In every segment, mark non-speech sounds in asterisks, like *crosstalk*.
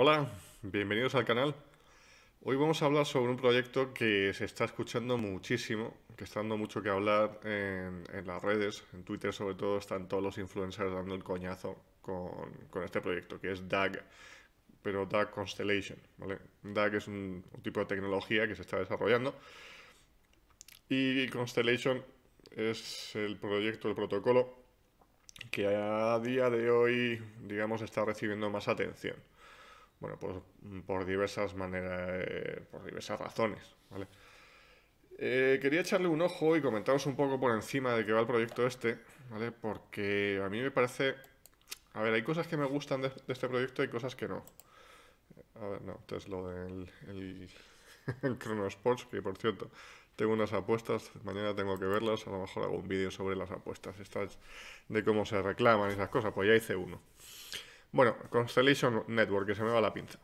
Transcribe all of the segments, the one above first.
Hola, bienvenidos al canal. Hoy vamos a hablar sobre un proyecto que se está escuchando muchísimo, que está dando mucho que hablar en, las redes, en Twitter sobre todo, están todos los influencers dando el coñazo con, este proyecto, que es DAG, pero DAG Constellation. ¿vale? DAG es un, un tipo de tecnología que se está desarrollando y Constellation es el proyecto, el protocolo que a día de hoy, digamos, está recibiendo más atención. Bueno, pues mm, por diversas maneras, eh, por diversas razones, ¿vale? Eh, quería echarle un ojo y comentaros un poco por encima de qué va el proyecto este, ¿vale? Porque a mí me parece... A ver, hay cosas que me gustan de, este proyecto y cosas que no. A ver, no, esto es lo del *laughs* el, Chrono Sports, que por cierto, tengo unas apuestas, mañana tengo que verlas, a lo mejor hago un vídeo sobre las apuestas, estas de cómo se reclaman esas cosas, pues ya hice uno. Bueno, Constellation Network, que se me va la pinza.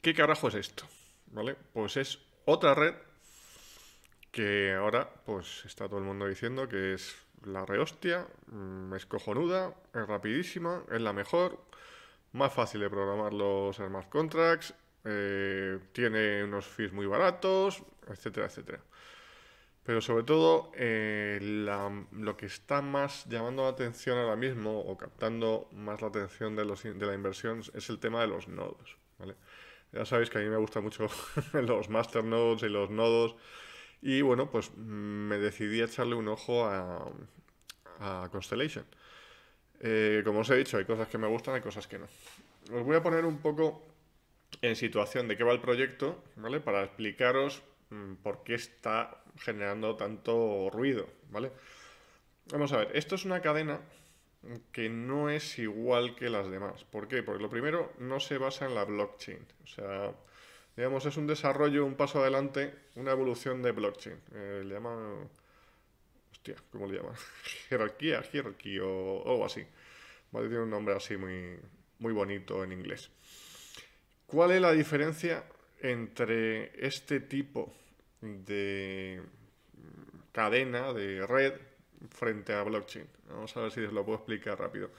¿Qué carajo es esto? ¿Vale? Pues es otra red que ahora pues está todo el mundo diciendo que es la rehostia, mm, es cojonuda, es rapidísima, es la mejor, más fácil de programar los smart contracts, eh, tiene unos fees muy baratos, etcétera, etcétera. Pero sobre todo, eh, lo que está más llamando la atención ahora mismo o captando más la atención de, la inversión es el tema de los nodos. Ya sabéis que a mí me gustan mucho *laughs* los master nodes y los nodos. Y bueno, pues mm, me decidí a echarle un ojo a, Constellation. Eh, como os he dicho, hay cosas que me gustan, hay cosas que no. Os voy a poner un poco en situación de qué va el proyecto, ¿vale? Para explicaros Mm, por qué está generando tanto ruido, ¿vale? Vamos a ver, esto es una cadena que no es igual que las demás. ¿Por qué? Porque lo primero no se basa en la blockchain. O sea, digamos, es un desarrollo, un paso adelante, una evolución de blockchain. Eh, le llaman... Hostia, ¿cómo le llaman? *laughs* jerarquía, jerarquía o algo así. tiene un nombre así muy, muy bonito en inglés. ¿Cuál es la diferencia entre este tipo de cadena, de red, frente a blockchain. Vamos a ver si les lo puedo explicar rápido.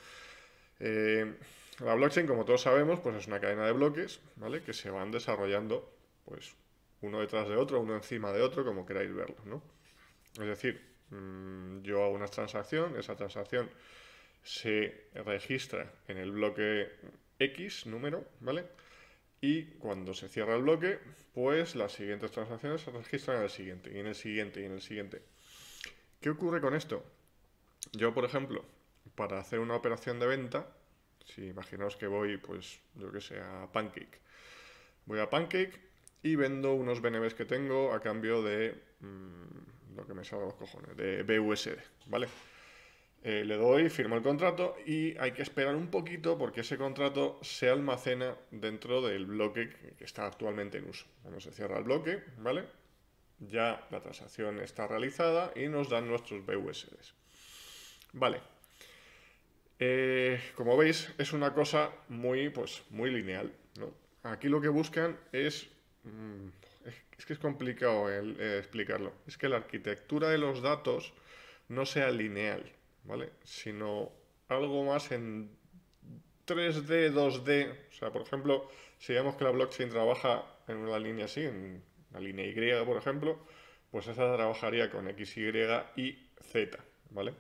Eh, la blockchain, como todos sabemos, pues es una cadena de bloques, ¿vale? Que se van desarrollando, pues, uno detrás de otro, uno encima de otro, como queráis verlo, ¿no? Es decir, mm, yo hago una transacción, esa transacción se registra en el bloque X número, ¿vale? y cuando se cierra el bloque, pues las siguientes transacciones se registran en el siguiente, y en el siguiente, y en el siguiente. ¿Qué ocurre con esto? Yo, por ejemplo, para hacer una operación de venta, si imaginaos que voy, pues, yo que sé, a Pancake. Voy a Pancake y vendo unos BNBs que tengo a cambio de mm, lo que me salga los cojones, de BUSD, ¿vale? Eh, le doy, firmo el contrato y hay que esperar un poquito porque ese contrato se almacena dentro del bloque que está actualmente en uso. Cuando se cierra el bloque, ¿vale? Ya la transacción está realizada y nos dan nuestros BUSDs. Vale. Eh, como veis, es una cosa muy, pues, muy lineal. Aquí lo que buscan mm, es... es que es complicado el, eh, explicarlo. Es que la arquitectura de los datos no sea lineal. ¿vale? Sino algo más en 3D, 2D. O sea, por ejemplo, si vemos que la blockchain trabaja en una línea así, en la línea Y, por ejemplo, pues esa trabajaría con X, Y y Z, ¿vale?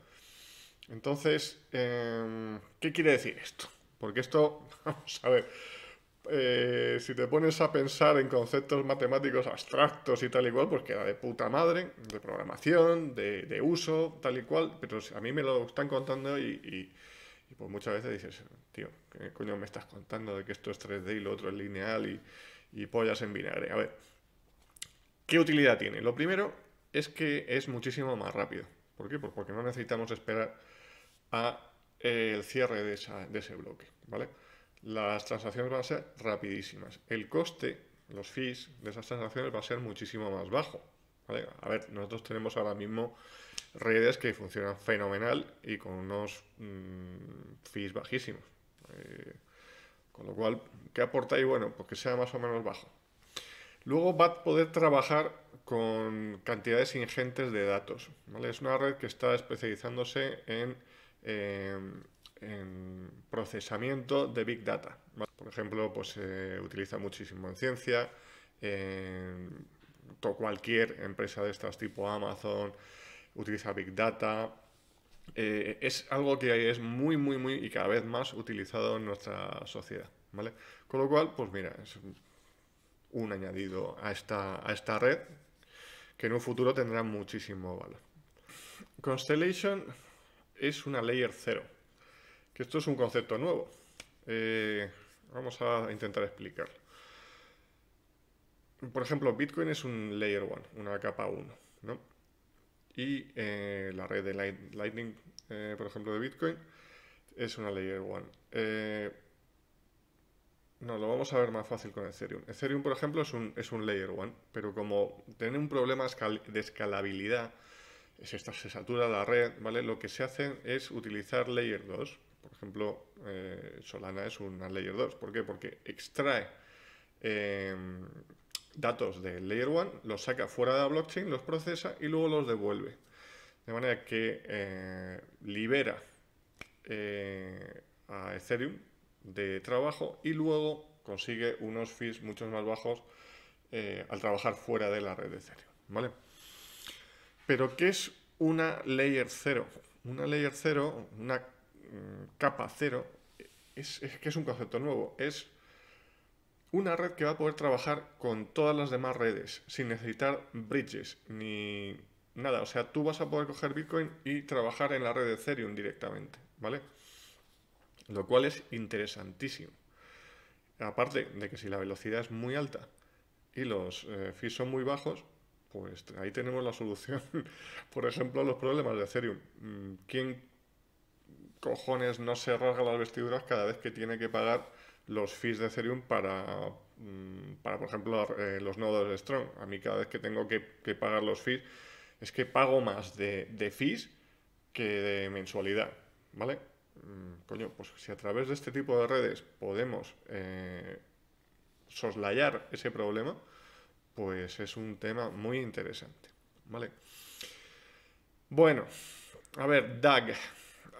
Entonces, em, ¿qué quiere decir esto? Porque esto, *laughs* vamos a ver, eh, si te pones a pensar en conceptos matemáticos abstractos y tal y cual, pues queda de puta madre, de programación, de, uso, tal y cual, pero a mí me lo están contando y, pues muchas veces dices, tío, ¿qué coño me estás contando de que esto es 3D y lo otro es lineal y, y pollas en vinagre? A ver, ¿qué utilidad tiene? Lo primero es que es muchísimo más rápido. ¿Por qué? Pues porque no necesitamos esperar a eh, el cierre de, de ese bloque, ¿vale? las transacciones van a ser rapidísimas. El coste, los fees de esas transacciones va a ser muchísimo más bajo. A ver, nosotros tenemos ahora mismo redes que funcionan fenomenal y con unos mm, fees bajísimos. Eh, con lo cual, ¿qué aportáis? Bueno, pues que sea más o menos bajo. Luego va a poder trabajar con cantidades ingentes de datos. Es una red que está especializándose en eh, en procesamiento de Big Data. Por ejemplo, pues se utiliza muchísimo en ciencia, cualquier empresa de estas tipo Amazon utiliza Big Data. Eh, es algo que es muy, muy, muy y cada vez más utilizado en nuestra sociedad. ¿vale? Con lo cual, pues mira, es un añadido a esta, a esta red que en un futuro tendrá muchísimo valor. Constellation es una layer cero que esto es un concepto nuevo. Eh, vamos a intentar explicarlo. Por ejemplo, Bitcoin es un layer 1, una capa 1, Y eh, la red de Lightning, eh, por ejemplo, de Bitcoin, es una layer 1. no, lo vamos a ver más fácil con Ethereum. Ethereum, por ejemplo, es un, layer 1, pero como tiene un problema de escalabilidad, se, se satura la red, ¿vale? Lo que se hace es utilizar layer 2 por ejemplo, eh, Solana es una Layer 2. ¿Por qué? Porque extrae em, datos de Layer 1, los saca fuera de la blockchain, los procesa y luego los devuelve. De manera que eh, libera eh, a Ethereum de trabajo y luego consigue unos fees mucho más bajos al trabajar fuera de la red de Ethereum. ¿Vale? Pero ¿qué es una Layer 0? Una Layer 0, una Mm, capa cero es, que es un concepto nuevo. Es una red que va a poder trabajar con todas las demás redes sin necesitar bridges ni nada. O sea, tú vas a poder coger Bitcoin y trabajar en la red de Ethereum directamente, ¿vale? Lo cual es interesantísimo. Aparte de que si la velocidad es muy alta y los eh, fees son muy bajos, pues ahí tenemos la solución, *laughs* por ejemplo, los problemas de Ethereum. Mm, ¿Quién cojones no se rasga las vestiduras cada vez que tiene que pagar los fees de Ethereum para, mm, para por ejemplo, eh, los nodos de Strong. A mí cada vez que tengo que, pagar los fees, es que pago más de, fees que de mensualidad, ¿vale? Mm, coño, pues si a través de este tipo de redes podemos eh, soslayar ese problema, pues es un tema muy interesante, ¿vale? Bueno, a ver, DAG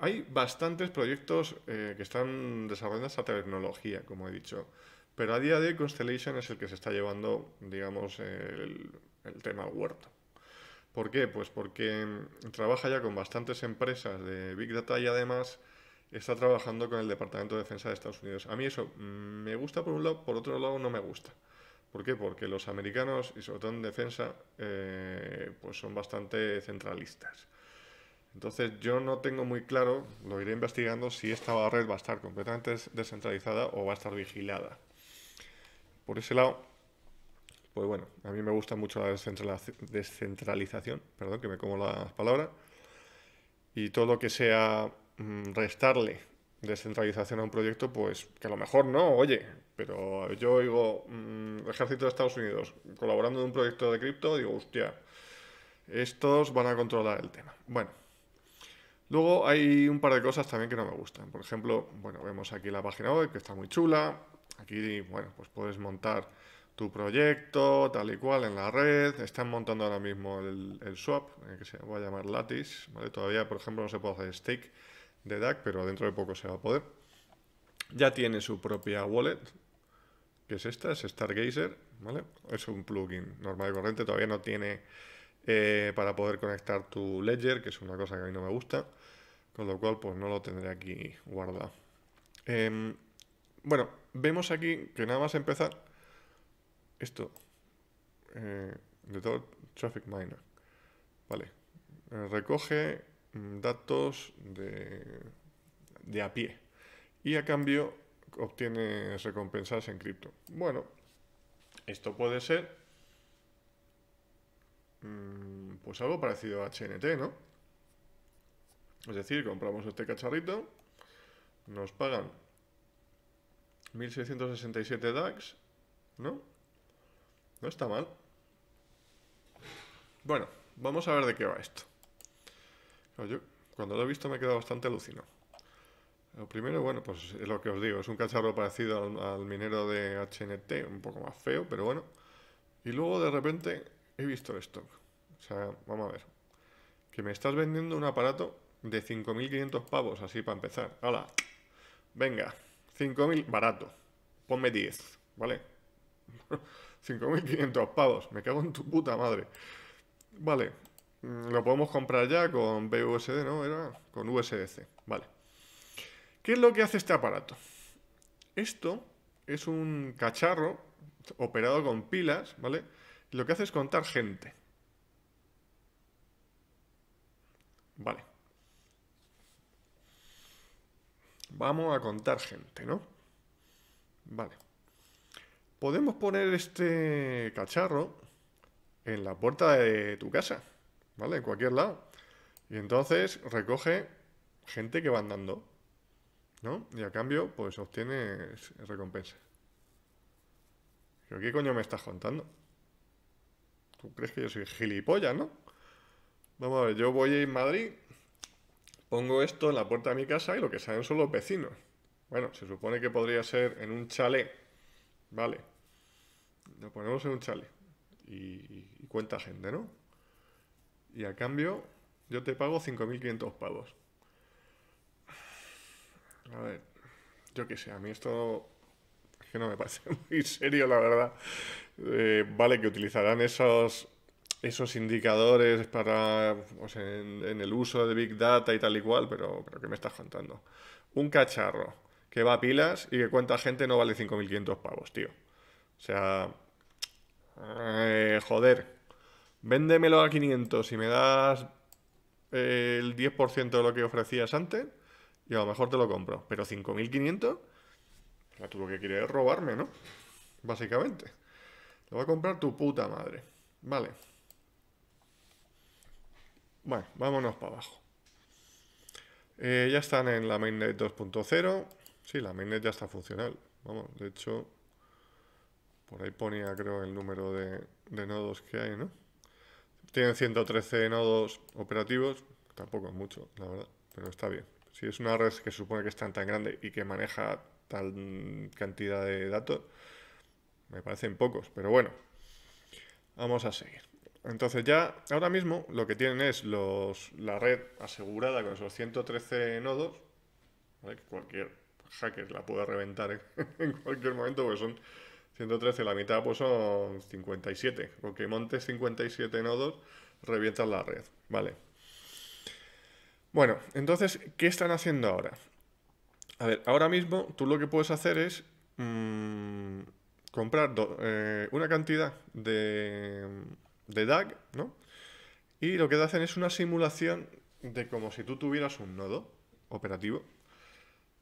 hay bastantes proyectos eh, que están desarrollando esta tecnología, como he dicho. Pero a día de hoy Constellation es el que se está llevando, digamos, el, tema al huerto. ¿Por qué? Pues porque mm, trabaja ya con bastantes empresas de Big Data y además está trabajando con el Departamento de Defensa de Estados Unidos. A mí eso mm, me gusta por un lado, por otro lado no me gusta. ¿Por qué? Porque los americanos, y sobre todo en defensa, eh, pues son bastante centralistas. Entonces yo no tengo muy claro, lo iré investigando, si esta red va a estar completamente descentralizada o va a estar vigilada. Por ese lado, pues bueno, a mí me gusta mucho la descentralización, perdón que me como la palabra, y todo lo que sea mm, restarle descentralización a un proyecto, pues que a lo mejor no, oye, pero yo oigo mm, ejército de Estados Unidos colaborando en un proyecto de cripto, digo, hostia, estos van a controlar el tema. Bueno, Luego hay un par de cosas también que no me gustan. Por ejemplo, bueno, vemos aquí la página web que está muy chula. Aquí, bueno, pues puedes montar tu proyecto, tal y cual, en la red. Están montando ahora mismo el, swap, eh, que se va a llamar Lattice. Todavía, por ejemplo, no se puede hacer stake de DAC, pero dentro de poco se va a poder. Ya tiene su propia wallet, que es esta, es Stargazer. ¿vale? Es un plugin normal y corriente, todavía no tiene eh, para poder conectar tu ledger, que es una cosa que a mí no me gusta, con lo cual pues no lo tendré aquí guardado. Em, bueno, vemos aquí que nada más empezar esto eh, de todo traffic miner, vale, eh, recoge mm, datos de, de a pie y a cambio obtienes recompensas en cripto. Bueno, esto puede ser Mm, pues algo parecido a HNT, ¿no? Es decir, compramos este cacharrito, nos pagan 1667 DAX, ¿no? No está mal. Bueno, vamos a ver de qué va esto. Yo, cuando lo he visto me he quedado bastante alucinado. Lo primero, bueno, pues es lo que os digo, es un cacharro parecido al, al minero de HNT, un poco más feo, pero bueno. Y luego de repente he visto el stock. O sea, vamos a ver. Que me estás vendiendo un aparato de 5.500 pavos, así para empezar. ¡Hala! Venga, 5.000, barato. Ponme 10, ¿vale? 5.500 *laughs* pavos, me cago en tu puta madre. Vale, mm, lo podemos comprar ya con BUSD, ¿no? Era con USDC, vale. ¿Qué es lo que hace este aparato? Esto es un cacharro operado con pilas, ¿vale? lo que hace es contar gente. Vale. Vamos a contar gente, ¿no? Vale. Podemos poner este cacharro en la puerta de tu casa, ¿vale? En cualquier lado. Y entonces recoge gente que va andando, ¿no? Y a cambio, pues obtienes recompensa. ¿Pero qué coño me estás contando? crees que yo soy gilipollas, ¿no? Vamos a ver, yo voy a Madrid, pongo esto en la puerta de mi casa y lo que saben son los vecinos. Bueno, se supone que podría ser en un chalet, ¿vale? Lo ponemos en un chalet y, y cuenta gente, ¿no? Y a cambio, yo te pago 5.500 pavos. A ver, yo qué sé, a mí esto es que no me parece *laughs* muy serio, la verdad. Eh, vale, que utilizarán esos, esos indicadores para pues, en, en, el uso de Big Data y tal y cual, pero, ¿qué me estás contando? Un cacharro que va a pilas y que cuenta gente no vale 5.500 pavos, tío. O sea, eh, joder, véndemelo a 500 y me das eh, el 10% de lo que ofrecías antes y a lo mejor te lo compro. Pero 5.500 ya tú lo que quieres es robarme, ¿no? Básicamente. Lo va a comprar tu puta madre. Vale. Bueno, vámonos para abajo. Eh, ya están en la mainnet 2.0. Sí, la mainnet ya está funcional. Vamos, de hecho, por ahí ponía creo el número de, nodos que hay, ¿no? Tienen 113 nodos operativos. Tampoco es mucho, la verdad, pero está bien. Si es una red que se supone que es tan grande y que maneja tal cantidad de datos. Me parecen pocos, pero bueno, vamos a seguir. Entonces ya ahora mismo lo que tienen es los, la red asegurada con esos 113 nodos, cualquier hacker la puede reventar *laughs* en cualquier momento, porque son 113, la mitad pues son 57, que montes 57 nodos, revientas la red, ¿vale? Bueno, entonces, ¿qué están haciendo ahora? A ver, ahora mismo tú lo que puedes hacer es mm, comprar eh, una cantidad de, de DAG, ¿no? Y lo que te hacen es una simulación de como si tú tuvieras un nodo operativo.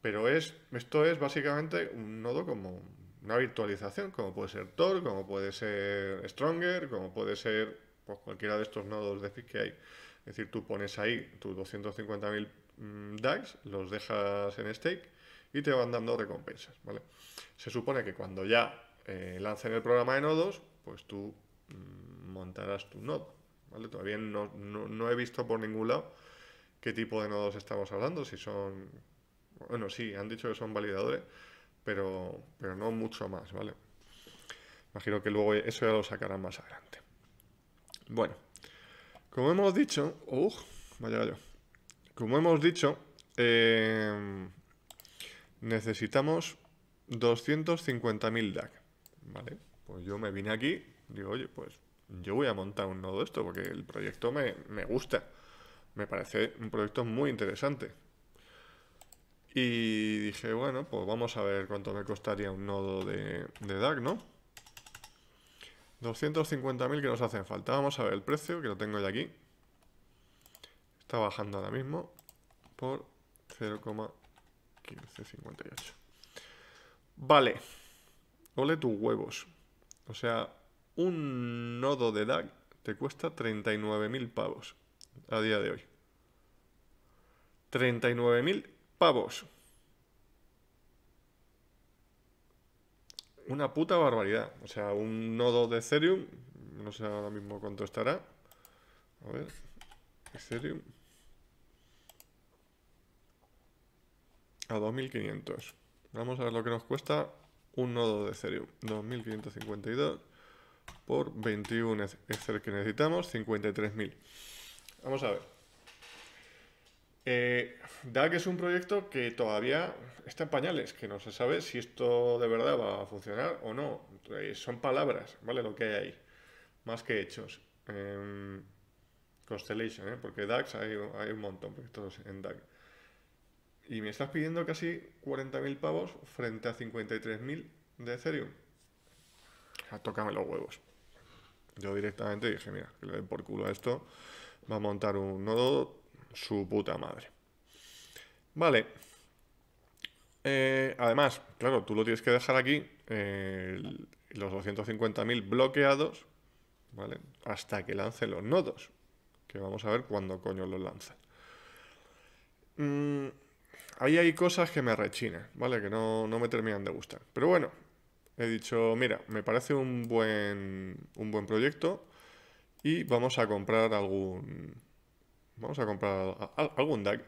Pero es, esto es básicamente un nodo como una virtualización, como puede ser Tor, como puede ser Stronger, como puede ser pues, cualquiera de estos nodos de FIC que hay. Es decir, tú pones ahí tus 250.000 Mm, DAX, los dejas en stake y te van dando recompensas, ¿vale? Se supone que cuando ya eh, lancen el programa de nodos, pues tú mm, montarás tu nodo, ¿vale? Todavía no, he visto por ningún lado qué tipo de nodos estamos hablando, si son... Bueno, sí, han dicho que son validadores, pero, pero no mucho más, ¿vale? Imagino que luego eso ya lo sacarán más adelante. Bueno, como hemos dicho... ¡Uf! ¡uh! Vaya yo. Como hemos dicho, em, necesitamos 250.000 DAC. Vale, pues yo me vine aquí, digo, oye, pues yo voy a montar un nodo de esto porque el proyecto me, gusta. Me parece un proyecto muy interesante. Y dije, bueno, pues vamos a ver cuánto me costaría un nodo de, de DAC, ¿no? 250.000 que nos hacen falta. Vamos a ver el precio, que lo tengo ya aquí está bajando ahora mismo por 0,1558. Vale. Ole tus huevos. O sea, un nodo de DAG te cuesta 39.000 pavos a día de hoy. 39.000 pavos. Una puta barbaridad. O sea, un nodo de Ethereum, no sé ahora mismo cuánto estará. A ver, Ethereum. 2500. Vamos a ver lo que nos cuesta un nodo de Ethereum. 2552 por 21 Ether que necesitamos, 53.000. Vamos a ver. Eh, DAG es un proyecto que todavía está en pañales, que no se sabe si esto de verdad va a funcionar o no. Eh, son palabras, ¿vale? Lo que hay ahí, más que hechos. Em, Constellation, ¿eh? porque DAX hay, un montón proyectos en DAG. Y me estás pidiendo casi 40.000 pavos frente a 53.000 de Ethereum. Ya, tócame los huevos. Yo directamente dije, mira, que le den por culo a esto. Va a montar un nodo su puta madre. Vale. Eh, además, claro, tú lo tienes que dejar aquí, los 250.000 bloqueados, ¿vale? Hasta que lancen los nodos. Que vamos a ver cuándo coño los lanzan. Mmm ahí hay cosas que me rechinan, ¿vale? Que no, me terminan de gustar. Pero bueno, he dicho, mira, me parece un buen, un buen proyecto y vamos a comprar algún... Vamos a comprar algún DAG.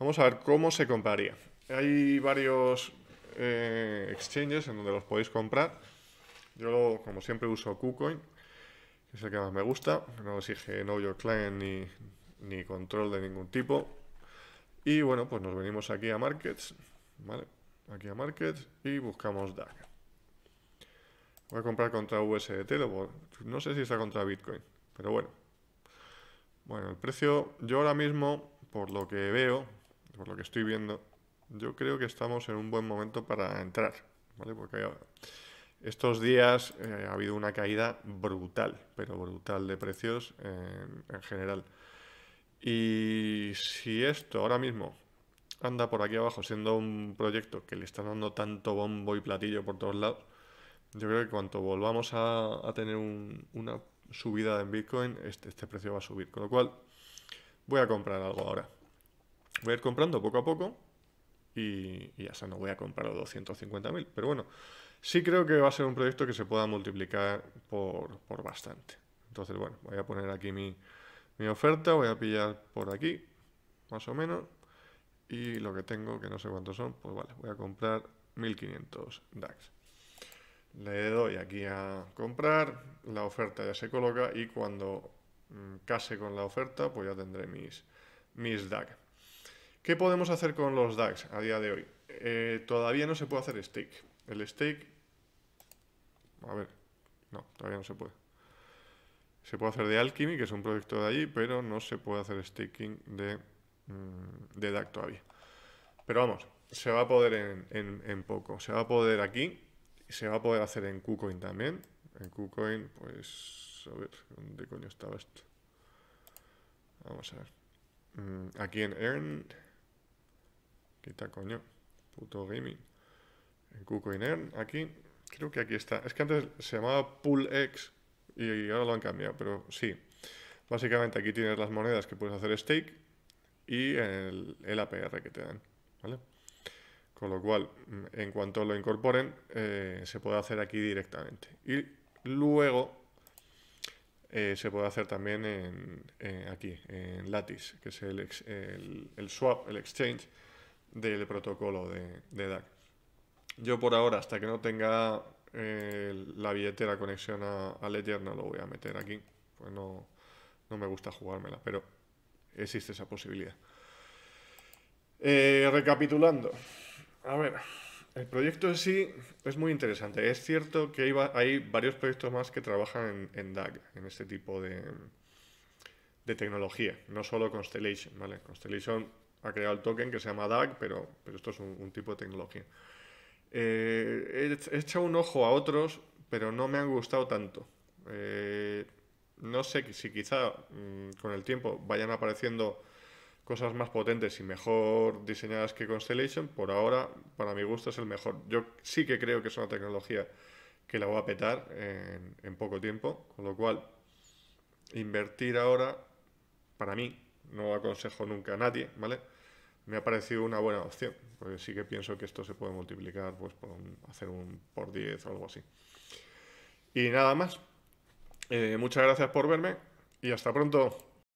Vamos a ver cómo se compraría. Hay varios eh, exchanges en donde los podéis comprar. Yo, como siempre, uso KuCoin, que es el que más me gusta. No exige Know Your Client ni, ni control de ningún tipo. Y bueno, pues nos venimos aquí a Markets, ¿vale? Aquí a Markets y buscamos DAG. Voy a comprar contra USDT, no sé si está contra Bitcoin, pero bueno. Bueno, el precio, yo ahora mismo, por lo que veo, por lo que estoy viendo, yo creo que estamos en un buen momento para entrar, ¿vale? Porque estos días eh, ha habido una caída brutal, pero brutal de precios eh, en general. Y si esto ahora mismo anda por aquí abajo siendo un proyecto que le está dando tanto bombo y platillo por todos lados, yo creo que cuando volvamos a, tener una subida en Bitcoin, este, este, precio va a subir. Con lo cual, voy a comprar algo ahora. Voy a ir comprando poco a poco y, ya sea, no voy a comprar los 250.000. Pero bueno, sí creo que va a ser un proyecto que se pueda multiplicar por bastante. Entonces, bueno, voy a poner aquí mi, mi oferta, voy a pillar por aquí, más o menos, y lo que tengo, que no sé cuántos son, pues vale, voy a comprar 1500 DAX. Le doy aquí a comprar, la oferta ya se coloca y cuando mm, case con la oferta, pues ya tendré mis, mis DAX. ¿Qué podemos hacer con los DAX a día de hoy? Eh, todavía no se puede hacer stake. El stake... A ver, no, todavía no se puede. Se puede hacer de Alchemy, que es un proyecto de allí, pero no se puede hacer staking de, mm, de DAC todavía. Pero vamos, se va a poder en, poco. Se va a poder aquí, y se va a poder hacer en KuCoin también. En KuCoin, pues, a ver, ¿dónde coño estaba esto? Vamos a ver. Mm, aquí en Earn. Quita coño. Puto gaming. En KuCoin Earn, aquí. Creo que aquí está. Es que antes se llamaba PoolX y ahora lo han cambiado, pero sí. Básicamente aquí tienes las monedas que puedes hacer stake y el, APR que te dan, Con lo cual, mm, en cuanto lo incorporen, eh, se puede hacer aquí directamente. Y luego eh, se puede hacer también en, eh, aquí, en Lattice, que es el, swap, el exchange del protocolo de, de DAC. Yo por ahora, hasta que no tenga eh, la billetera conexión a, a, Ledger no lo voy a meter aquí, pues no, me gusta jugármela, pero existe esa posibilidad. Eh, recapitulando, a ver, el proyecto en sí es muy interesante. Es cierto que hay, varios proyectos más que trabajan en, DAG, en este tipo de, de tecnología, no solo Constellation, ¿vale? Constellation ha creado el token que se llama DAG, pero, pero esto es un tipo de tecnología. Eh, he echado un ojo a otros, pero no me han gustado tanto. Eh, no sé si quizá mm, con el tiempo vayan apareciendo cosas más potentes y mejor diseñadas que Constellation. Por ahora, para mi gusto, es el mejor. Yo sí que creo que es una tecnología que la va a petar en, en poco tiempo, con lo cual invertir ahora, para mí, no aconsejo nunca a nadie, ¿vale? me ha parecido una buena opción, porque sí que pienso que esto se puede multiplicar pues, por hacer un por 10 o algo así. Y nada más. Eh, muchas gracias por verme y hasta pronto.